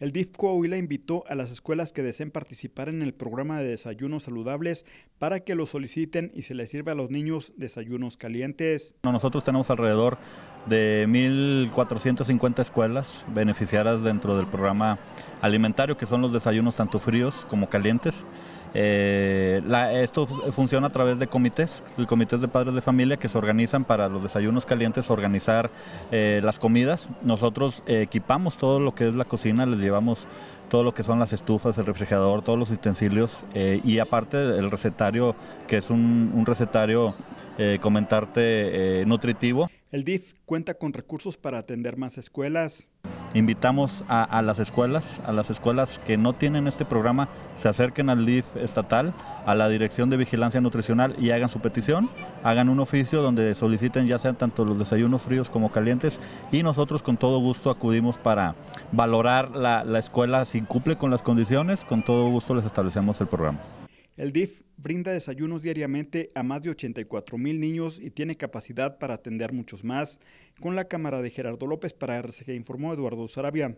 El DIF la invitó a las escuelas que deseen participar en el programa de desayunos saludables para que lo soliciten y se les sirva a los niños desayunos calientes. Nosotros tenemos alrededor de 1.450 escuelas beneficiadas dentro del programa alimentario, que son los desayunos tanto fríos como calientes. Eh, la, esto funciona a través de comités, comités de padres de familia que se organizan para los desayunos calientes, organizar eh, las comidas. Nosotros eh, equipamos todo lo que es la cocina, les llevamos todo lo que son las estufas, el refrigerador, todos los utensilios y aparte el recetario, que es un recetario eh, comentarte, eh, nutritivo. El DIF cuenta con recursos para atender más escuelas. Invitamos a, las escuelas, a las escuelas que no tienen este programa, se acerquen al DIF estatal, a la Dirección de Vigilancia Nutricional y hagan su petición, hagan un oficio donde soliciten ya sean tanto los desayunos fríos como calientes y nosotros con todo gusto acudimos para valorar la, la escuela si cumple con las condiciones, con todo gusto les establecemos el programa. El DIF brinda desayunos diariamente a más de 84 mil niños y tiene capacidad para atender muchos más. Con la cámara de Gerardo López para RCG informó Eduardo Sarabia.